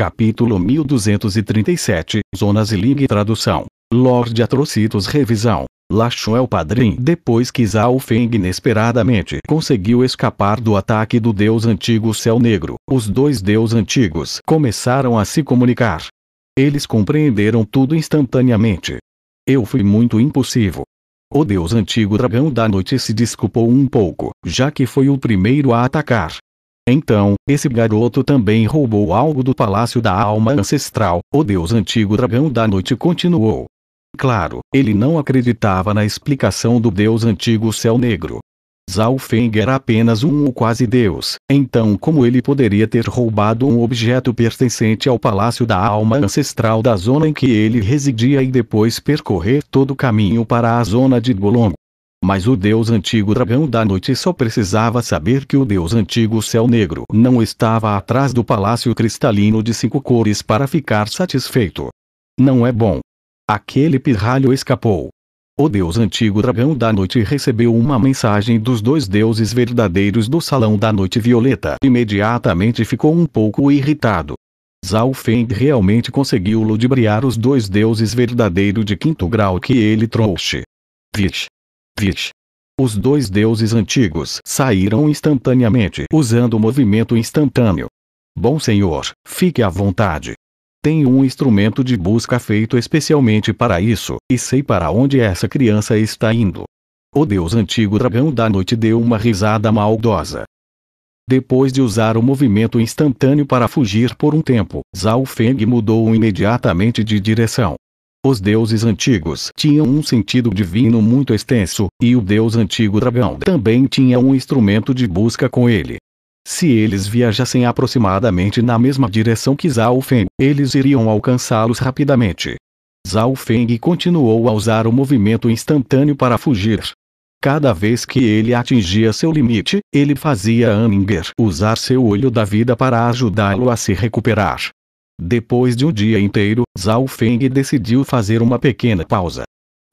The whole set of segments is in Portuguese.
Capítulo 1237, Zonas e Ling Tradução. Lord Atrocitos Revisão. Lachon é o padrinho. Depois que Zhao Feng inesperadamente conseguiu escapar do ataque do deus antigo Céu Negro, os dois deuses antigos começaram a se comunicar. Eles compreenderam tudo instantaneamente. Eu fui muito impulsivo. O deus antigo dragão da noite se desculpou um pouco, já que foi o primeiro a atacar, então, esse garoto também roubou algo do palácio da alma ancestral, o deus antigo dragão da noite continuou. Claro, ele não acreditava na explicação do deus antigo céu negro. Zalfeng era apenas um ou quase deus, então como ele poderia ter roubado um objeto pertencente ao palácio da alma ancestral da zona em que ele residia e depois percorrer todo o caminho para a zona de Golong? Mas o deus antigo dragão da noite só precisava saber que o deus antigo céu negro não estava atrás do palácio cristalino de cinco cores para ficar satisfeito. Não é bom. Aquele pirralho escapou. O deus antigo dragão da noite recebeu uma mensagem dos dois deuses verdadeiros do salão da noite violeta. Imediatamente ficou um pouco irritado. Zhao Feng realmente conseguiu ludibriar os dois deuses verdadeiros de quinto grau que ele trouxe. Vixe, Vish. Os dois deuses antigos saíram instantaneamente usando o movimento instantâneo. Bom senhor, fique à vontade. Tenho um instrumento de busca feito especialmente para isso, e sei para onde essa criança está indo. O deus antigo dragão da noite deu uma risada maldosa. Depois de usar o movimento instantâneo para fugir por um tempo, Zhao Feng mudou imediatamente de direção, os deuses antigos tinham um sentido divino muito extenso, e o deus antigo dragão também tinha um instrumento de busca com ele. Se eles viajassem aproximadamente na mesma direção que Zhao Feng, eles iriam alcançá-los rapidamente. Zhao Feng continuou a usar o movimento instantâneo para fugir. Cada vez que ele atingia seu limite, ele fazia Aninger usar seu olho da vida para ajudá-lo a se recuperar. Depois de um dia inteiro, Zhao Feng decidiu fazer uma pequena pausa.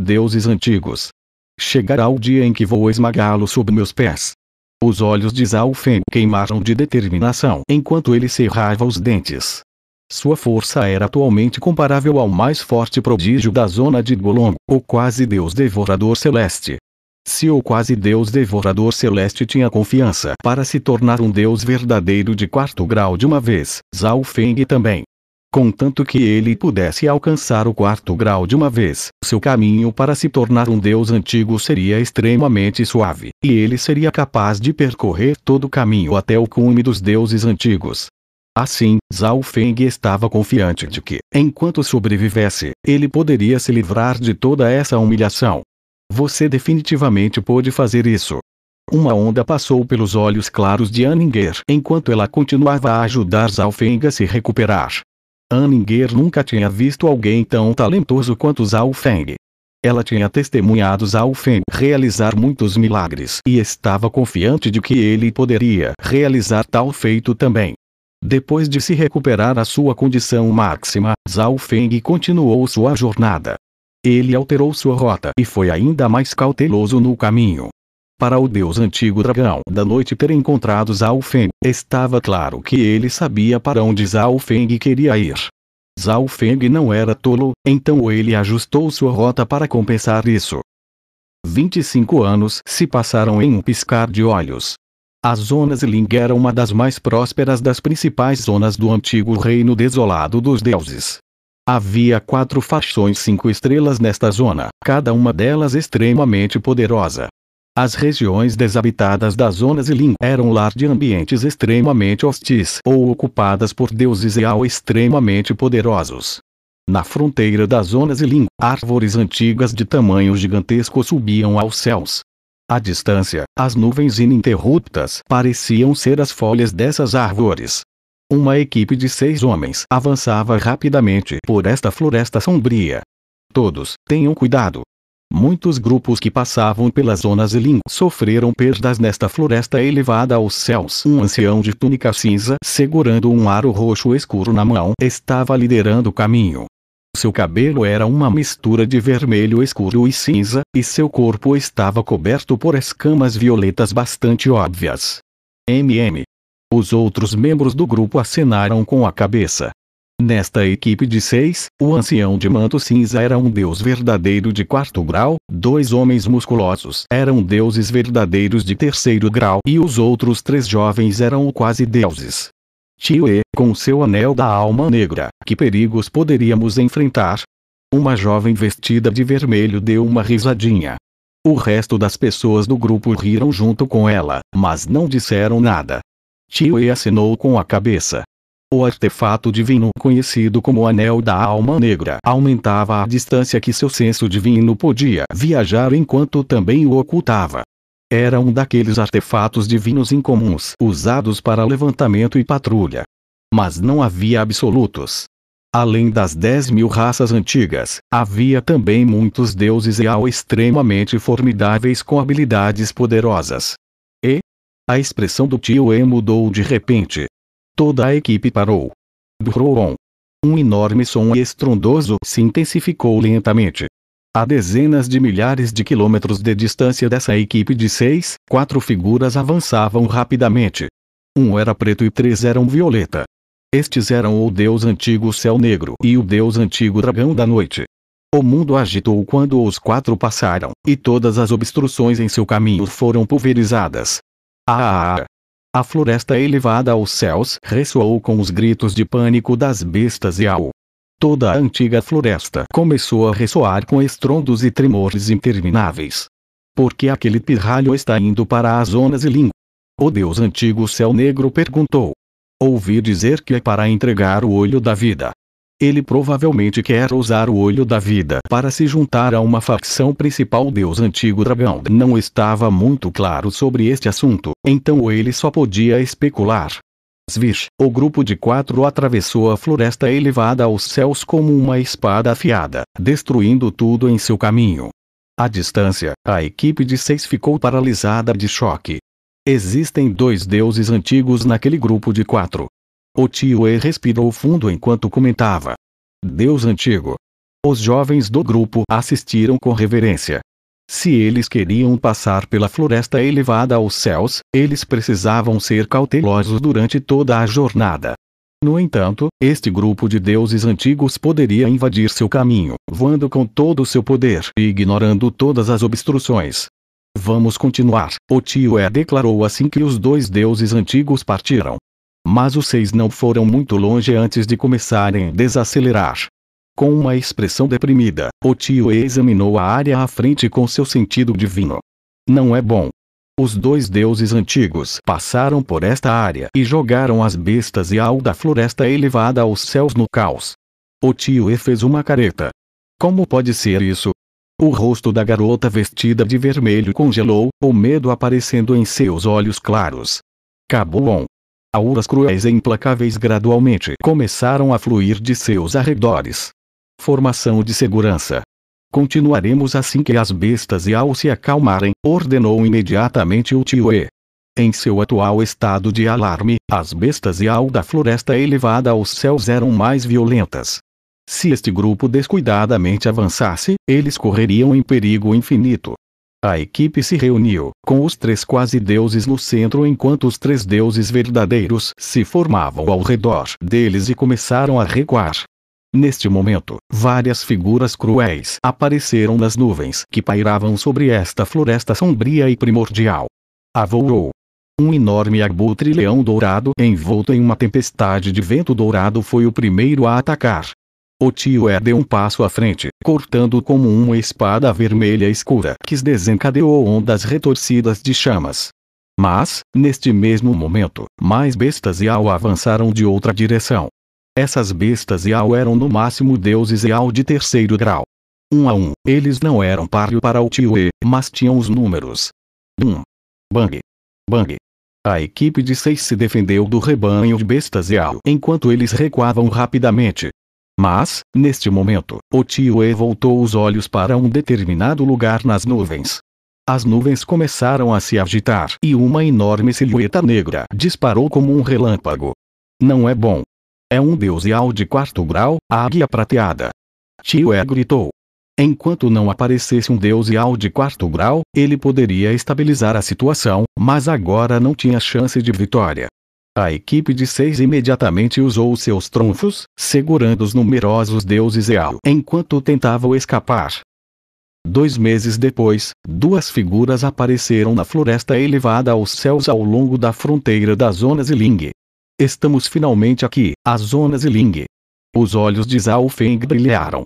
Deuses antigos. Chegará o dia em que vou esmagá-lo sob meus pés. Os olhos de Zhao Feng queimaram de determinação enquanto ele cerrava os dentes. Sua força era atualmente comparável ao mais forte prodígio da zona de Golong, o quase deus devorador celeste. Se o quase deus devorador celeste tinha confiança para se tornar um deus verdadeiro de quarto grau de uma vez, Zhao Feng também contanto que ele pudesse alcançar o quarto grau de uma vez. Seu caminho para se tornar um deus antigo seria extremamente suave, e ele seria capaz de percorrer todo o caminho até o cume dos deuses antigos. Assim, Zhao Feng estava confiante de que, enquanto sobrevivesse, ele poderia se livrar de toda essa humilhação. Você definitivamente pôde fazer isso. Uma onda passou pelos olhos claros de Anninger enquanto ela continuava a ajudar Zhao Feng a se recuperar. Anninger nunca tinha visto alguém tão talentoso quanto Zhao Feng. Ela tinha testemunhado Zhao Feng realizar muitos milagres e estava confiante de que ele poderia realizar tal feito também. Depois de se recuperar à sua condição máxima, Zhao Feng continuou sua jornada. Ele alterou sua rota e foi ainda mais cauteloso no caminho. Para o deus antigo dragão da noite ter encontrado Zhao Feng, estava claro que ele sabia para onde Zhao Feng queria ir. Zhao Feng não era tolo, então ele ajustou sua rota para compensar isso. 25 anos se passaram em um piscar de olhos. A Zona Ziling era uma das mais prósperas das principais zonas do antigo Reino Desolado dos Deuses. Havia quatro faixões cinco estrelas nesta zona, cada uma delas extremamente poderosa. As regiões desabitadas das zonas Ilin eram lar de ambientes extremamente hostis ou ocupadas por deuses ao extremamente poderosos. Na fronteira das zonas Ilin, árvores antigas de tamanho gigantesco subiam aos céus. À distância, as nuvens ininterruptas pareciam ser as folhas dessas árvores. Uma equipe de seis homens avançava rapidamente por esta floresta sombria. Todos, tenham cuidado, Muitos grupos que passavam pelas zonas Elim sofreram perdas nesta floresta elevada aos céus. Um ancião de túnica cinza, segurando um aro roxo escuro na mão, estava liderando o caminho. Seu cabelo era uma mistura de vermelho escuro e cinza, e seu corpo estava coberto por escamas violetas bastante óbvias. MM. Os outros membros do grupo acenaram com a cabeça. Nesta equipe de seis, o ancião de manto cinza era um deus verdadeiro de quarto grau, dois homens musculosos eram deuses verdadeiros de terceiro grau e os outros três jovens eram quase deuses. Tio E, com seu anel da alma negra, que perigos poderíamos enfrentar? Uma jovem vestida de vermelho deu uma risadinha. O resto das pessoas do grupo riram junto com ela, mas não disseram nada. Tio E assinou com a cabeça, o artefato divino conhecido como Anel da Alma Negra aumentava a distância que seu senso divino podia viajar enquanto também o ocultava. Era um daqueles artefatos divinos incomuns usados para levantamento e patrulha. Mas não havia absolutos. Além das 10 mil raças antigas, havia também muitos deuses ao extremamente formidáveis com habilidades poderosas. E? A expressão do tio E mudou de repente, Toda a equipe parou. Durou Um enorme som estrondoso se intensificou lentamente. A dezenas de milhares de quilômetros de distância dessa equipe de seis, quatro figuras avançavam rapidamente. Um era preto e três eram violeta. Estes eram o deus antigo Céu Negro e o deus antigo Dragão da Noite. O mundo agitou quando os quatro passaram, e todas as obstruções em seu caminho foram pulverizadas. Ah! ah, ah. A floresta é elevada aos céus ressoou com os gritos de pânico das bestas e ao Toda a antiga floresta começou a ressoar com estrondos e tremores intermináveis. Porque aquele pirralho está indo para as zonas e língua? O deus antigo céu negro perguntou. Ouvi dizer que é para entregar o olho da vida, ele provavelmente quer usar o olho da vida para se juntar a uma facção principal Deus Antigo Dragão. Não estava muito claro sobre este assunto, então ele só podia especular. Svish, o grupo de quatro atravessou a floresta elevada aos céus como uma espada afiada, destruindo tudo em seu caminho. À distância, a equipe de seis ficou paralisada de choque. Existem dois deuses antigos naquele grupo de quatro. O tio E respirou fundo enquanto comentava. Deus antigo. Os jovens do grupo assistiram com reverência. Se eles queriam passar pela floresta elevada aos céus, eles precisavam ser cautelosos durante toda a jornada. No entanto, este grupo de deuses antigos poderia invadir seu caminho, voando com todo o seu poder e ignorando todas as obstruções. Vamos continuar, o tio E declarou assim que os dois deuses antigos partiram. Mas os seis não foram muito longe antes de começarem a desacelerar. Com uma expressão deprimida, o tio examinou a área à frente com seu sentido divino. Não é bom. Os dois deuses antigos passaram por esta área e jogaram as bestas e ao da floresta elevada aos céus no caos. O tio E fez uma careta. Como pode ser isso? O rosto da garota vestida de vermelho congelou, o medo aparecendo em seus olhos claros. Cabum auras cruéis e implacáveis gradualmente começaram a fluir de seus arredores. Formação de segurança. Continuaremos assim que as bestas e ao se acalmarem, ordenou imediatamente o tio E. Em seu atual estado de alarme, as bestas e ao da floresta elevada aos céus eram mais violentas. Se este grupo descuidadamente avançasse, eles correriam em perigo infinito. A equipe se reuniu, com os três quase deuses no centro enquanto os três deuses verdadeiros se formavam ao redor deles e começaram a recuar. Neste momento, várias figuras cruéis apareceram nas nuvens que pairavam sobre esta floresta sombria e primordial. Avoou. Um enorme abutre leão dourado envolto em uma tempestade de vento dourado foi o primeiro a atacar, o tio é deu um passo à frente, cortando como uma espada vermelha escura que desencadeou ondas retorcidas de chamas. Mas, neste mesmo momento, mais bestas Yao avançaram de outra direção. Essas bestas Yao eram no máximo deuses Yao de terceiro grau. Um a um, eles não eram páreo para o tio E, mas tinham os números. 1. Um. Bang. Bang. A equipe de seis se defendeu do rebanho de bestas Yao enquanto eles recuavam rapidamente, mas, neste momento, o tio E voltou os olhos para um determinado lugar nas nuvens. As nuvens começaram a se agitar e uma enorme silhueta negra disparou como um relâmpago. Não é bom. É um deusial de quarto grau, a águia prateada. Tio E gritou. Enquanto não aparecesse um deusial de quarto grau, ele poderia estabilizar a situação, mas agora não tinha chance de vitória. A equipe de seis imediatamente usou os seus trunfos, segurando os numerosos deuses Eal enquanto tentavam escapar. Dois meses depois, duas figuras apareceram na floresta elevada aos céus ao longo da fronteira da Zona Ziling. Estamos finalmente aqui, a Zona Ziling. Os olhos de Zhao Feng brilharam.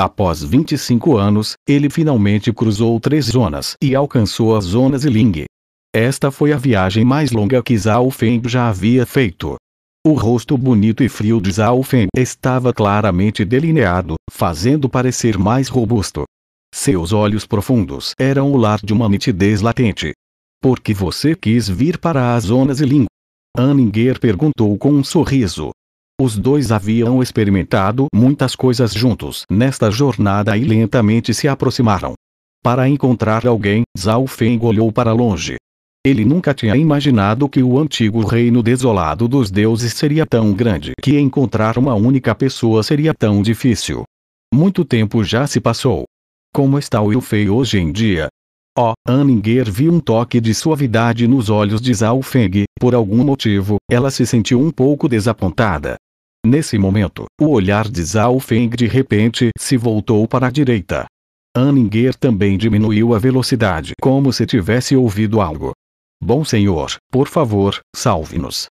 Após 25 anos, ele finalmente cruzou três zonas e alcançou a Zona Ziling. Esta foi a viagem mais longa que Zhao Feng já havia feito. O rosto bonito e frio de Zhao Feng estava claramente delineado, fazendo parecer mais robusto. Seus olhos profundos eram o lar de uma nitidez latente. Por que você quis vir para as zonas e língua? Anninger perguntou com um sorriso. Os dois haviam experimentado muitas coisas juntos nesta jornada e lentamente se aproximaram. Para encontrar alguém, Zhao Feng olhou para longe, ele nunca tinha imaginado que o antigo reino desolado dos deuses seria tão grande que encontrar uma única pessoa seria tão difícil. Muito tempo já se passou. Como está o Yufei hoje em dia? Oh, Anninger viu um toque de suavidade nos olhos de Zhao Feng, por algum motivo, ela se sentiu um pouco desapontada. Nesse momento, o olhar de Zhao Feng de repente se voltou para a direita. Anninger também diminuiu a velocidade como se tivesse ouvido algo. Bom Senhor, por favor, salve-nos.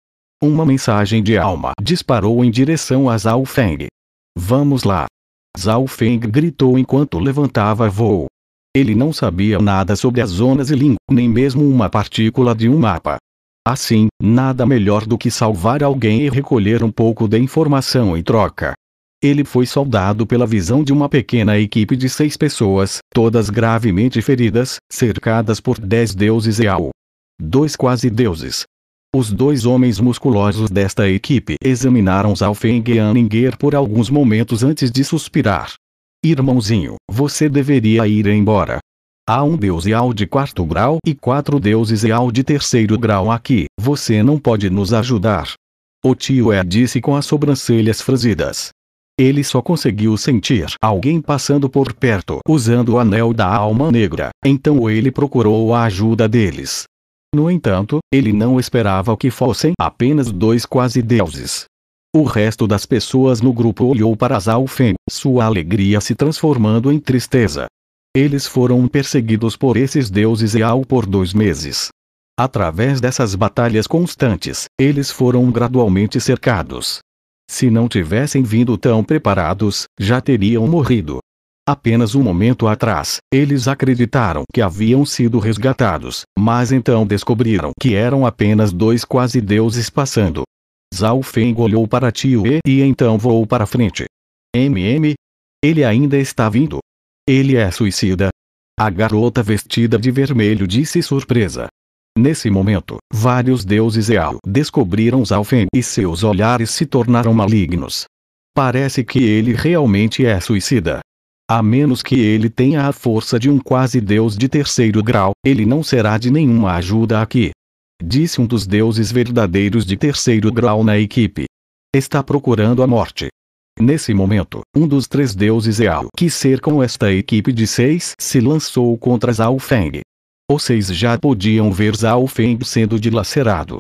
Uma mensagem de alma disparou em direção a Zhao Feng. Vamos lá! Zhao Feng gritou enquanto levantava voo. Ele não sabia nada sobre as zonas e nem mesmo uma partícula de um mapa. Assim, nada melhor do que salvar alguém e recolher um pouco de informação em troca. Ele foi saudado pela visão de uma pequena equipe de seis pessoas, todas gravemente feridas, cercadas por dez deuses e ao dois quase deuses. Os dois homens musculosos desta equipe examinaram Zalfengeaninger por alguns momentos antes de suspirar. Irmãozinho, você deveria ir embora. Há um deus Eal de quarto grau e quatro deuses Eal de terceiro grau aqui, você não pode nos ajudar. O tio é disse com as sobrancelhas franzidas. Ele só conseguiu sentir alguém passando por perto usando o anel da alma negra, então ele procurou a ajuda deles. No entanto, ele não esperava que fossem apenas dois quase deuses. O resto das pessoas no grupo olhou para Zalfen, sua alegria se transformando em tristeza. Eles foram perseguidos por esses deuses e ao por dois meses. Através dessas batalhas constantes, eles foram gradualmente cercados. Se não tivessem vindo tão preparados, já teriam morrido. Apenas um momento atrás, eles acreditaram que haviam sido resgatados, mas então descobriram que eram apenas dois quase deuses passando. Zhao Feng olhou para Tio E e então voou para frente. MM? Ele ainda está vindo. Ele é suicida. A garota vestida de vermelho disse surpresa. Nesse momento, vários deuses Al descobriram Zalfen e seus olhares se tornaram malignos. Parece que ele realmente é suicida. A menos que ele tenha a força de um quase-deus de terceiro grau, ele não será de nenhuma ajuda aqui. Disse um dos deuses verdadeiros de terceiro grau na equipe. Está procurando a morte. Nesse momento, um dos três deuses Eal que cercam esta equipe de seis se lançou contra Zhao Feng. Os seis já podiam ver Zhao Feng sendo dilacerado,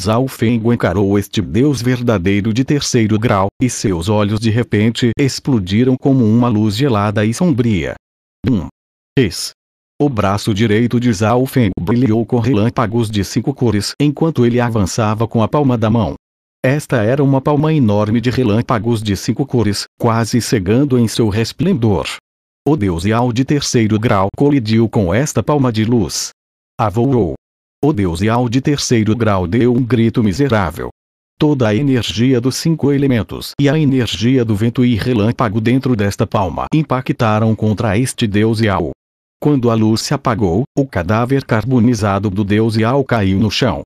Zhao encarou este deus verdadeiro de terceiro grau, e seus olhos de repente explodiram como uma luz gelada e sombria. 1. Um. Ex. O braço direito de Zhao brilhou com relâmpagos de cinco cores enquanto ele avançava com a palma da mão. Esta era uma palma enorme de relâmpagos de cinco cores, quase cegando em seu resplendor. O deus Yao de terceiro grau colidiu com esta palma de luz. Avoou. O deus deusial de terceiro grau deu um grito miserável. Toda a energia dos cinco elementos e a energia do vento e relâmpago dentro desta palma impactaram contra este deus deusial. Quando a luz se apagou, o cadáver carbonizado do deus deusial caiu no chão,